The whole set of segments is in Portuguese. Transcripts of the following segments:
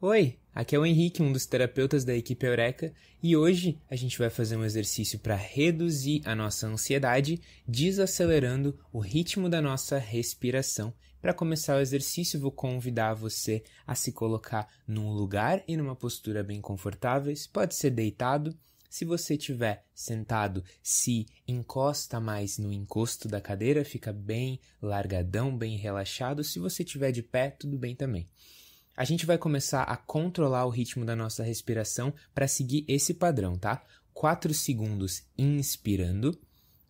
Oi, aqui é o Henrique, um dos terapeutas da equipe Eureka, e hoje a gente vai fazer um exercício para reduzir a nossa ansiedade, desacelerando o ritmo da nossa respiração. Para começar o exercício, vou convidar você a se colocar num lugar e numa postura bem confortáveis, pode ser deitado. Se você estiver sentado, se encosta mais no encosto da cadeira, fica bem largadão, bem relaxado. Se você estiver de pé, tudo bem também a gente vai começar a controlar o ritmo da nossa respiração para seguir esse padrão, tá? 4 segundos inspirando,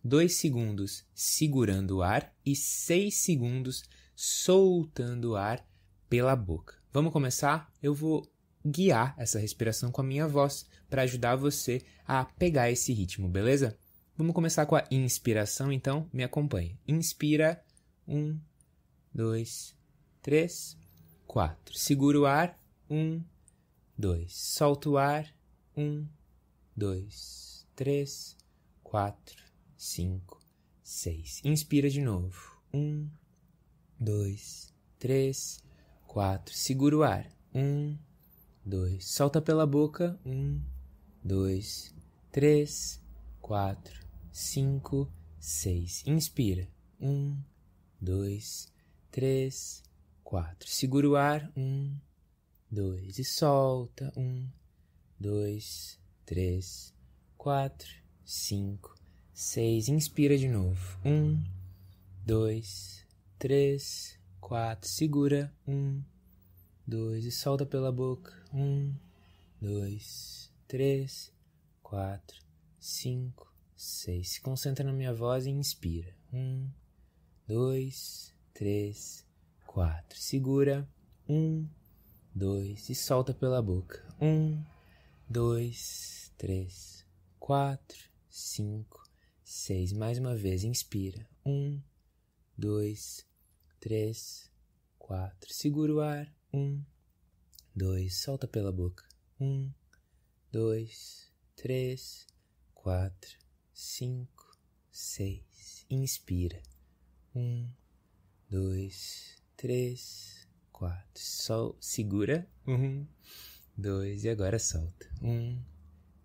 2 segundos segurando o ar e 6 segundos soltando o ar pela boca. Vamos começar? Eu vou guiar essa respiração com a minha voz para ajudar você a pegar esse ritmo, beleza? Vamos começar com a inspiração, então me acompanhe. Inspira, um, dois, três quatro. Segura o ar. Um, dois. Solta o ar. Um, dois, três, quatro, cinco, seis. Inspira de novo. Um, dois, três, quatro. Segura o ar. Um, dois. Solta pela boca. Um, dois, três, quatro, cinco, seis. Inspira. Um, dois, três, quatro. Segura o ar. Um, dois. E solta. Um, dois, três, quatro, cinco, seis. Inspira de novo. Um, dois, três, quatro. Segura. Um, dois. E solta pela boca. Um, dois, três, quatro, cinco, seis. Se concentra na minha voz e inspira. Um, dois, três, quatro. Segura. Um, dois. E solta pela boca. Um, dois, três, quatro, cinco, seis. Mais uma vez. Inspira. Um, dois, três, quatro. Segura o ar. Um, dois. Solta pela boca. Um, dois, três, quatro, cinco, seis. Inspira. Um, dois, Três, quatro. Sol, segura. Um, uhum. dois, e agora solta. Um,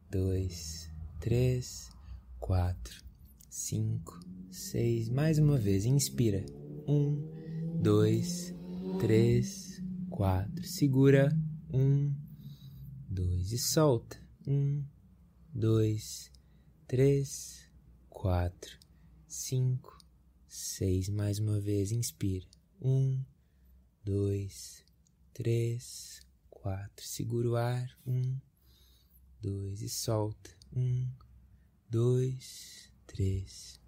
dois, três, quatro, cinco, seis. Mais uma vez, inspira. Um, dois, três, quatro. Segura. Um, dois, e solta. Um, dois, três, quatro, cinco, seis. Mais uma vez, inspira. Um, dois, três, quatro. Segura o ar. Um, dois e solta. Um, dois, três,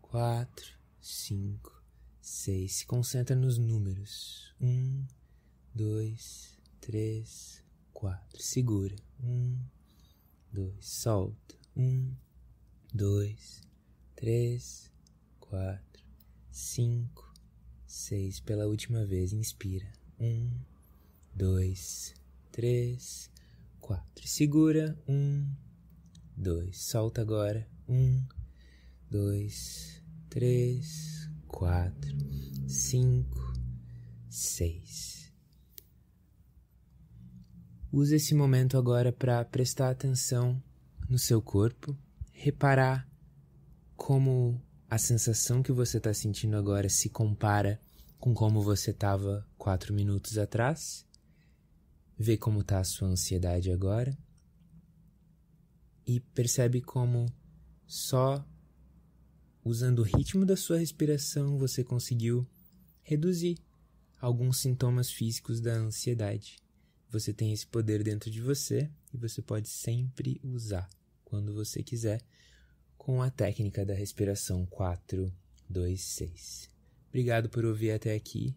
quatro, cinco, seis. Se concentra nos números. Um, dois, três, quatro. Segura. Um, dois, solta. Um, dois, três, quatro, cinco. Seis pela última vez, inspira. Um, dois, três, quatro. Segura. Um, dois. Solta agora. Um, dois, três, quatro, cinco, seis. Use esse momento agora para prestar atenção no seu corpo, reparar como a sensação que você está sentindo agora se compara com como você estava quatro minutos atrás. Vê como está a sua ansiedade agora. E percebe como só usando o ritmo da sua respiração você conseguiu reduzir alguns sintomas físicos da ansiedade. Você tem esse poder dentro de você e você pode sempre usar quando você quiser com a técnica da respiração 4, 2, 6. Obrigado por ouvir até aqui